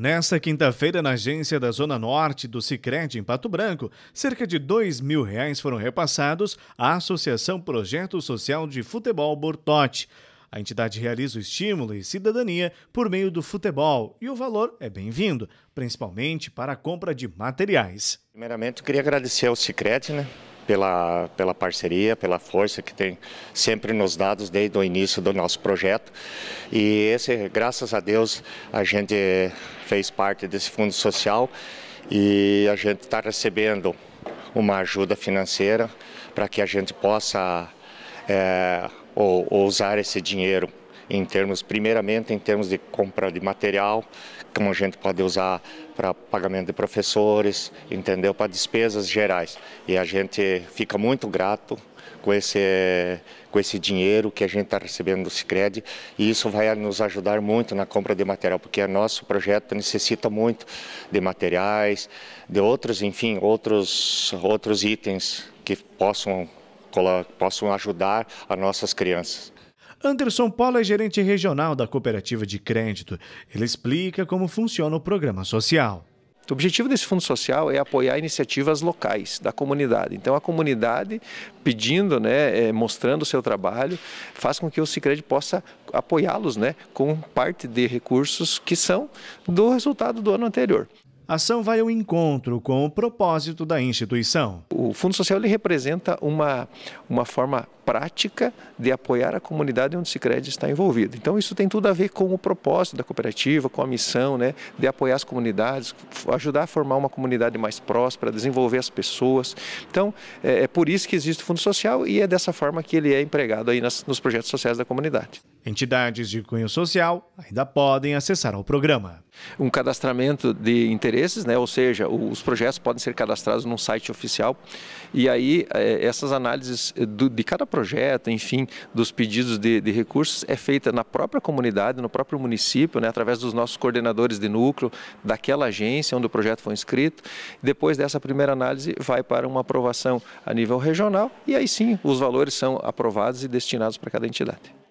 Nessa quinta-feira, na agência da Zona Norte do Sicredi em Pato Branco, cerca de dois mil reais foram repassados à Associação Projeto Social de Futebol Bortote. A entidade realiza o estímulo e cidadania por meio do futebol e o valor é bem-vindo, principalmente para a compra de materiais. Primeiramente, eu queria agradecer ao Cicred, né, pela, pela parceria, pela força que tem sempre nos dados desde o início do nosso projeto. E esse, graças a Deus, a gente fez parte desse fundo social e a gente está recebendo uma ajuda financeira para que a gente possa é, ou, ou usar esse dinheiro em termos, primeiramente, em termos de compra de material, como a gente pode usar para pagamento de professores, entendeu? Para despesas gerais. E a gente fica muito grato com esse, com esse dinheiro que a gente está recebendo do Cicred e isso vai nos ajudar muito na compra de material, porque nosso projeto necessita muito de materiais, de outros, enfim, outros, outros itens que possam, possam ajudar as nossas crianças. Anderson Paula é gerente regional da Cooperativa de Crédito. Ele explica como funciona o programa social. O objetivo desse fundo social é apoiar iniciativas locais da comunidade. Então, a comunidade pedindo, né, é, mostrando o seu trabalho, faz com que o Sicredi possa apoiá-los, né, com parte de recursos que são do resultado do ano anterior a ação vai ao encontro com o propósito da instituição. O Fundo Social ele representa uma, uma forma prática de apoiar a comunidade onde o Sicredi está envolvido. Então isso tem tudo a ver com o propósito da cooperativa, com a missão, né, de apoiar as comunidades, ajudar a formar uma comunidade mais próspera, desenvolver as pessoas. Então é, é por isso que existe o Fundo Social e é dessa forma que ele é empregado aí nas, nos projetos sociais da comunidade. Entidades de cunho social ainda podem acessar o programa. Um cadastramento de interesses, né? ou seja, os projetos podem ser cadastrados num site oficial e aí é, essas análises eh, de cada projeto, enfim, dos pedidos de, de, recursos é feita na própria comunidade, no próprio município, né? através dos nossos coordenadores de núcleo, daquela agência onde o projeto foi inscrito. Depois dessa primeira análise vai para uma aprovação a nível regional e aí sim os valores são aprovados e destinados para cada entidade.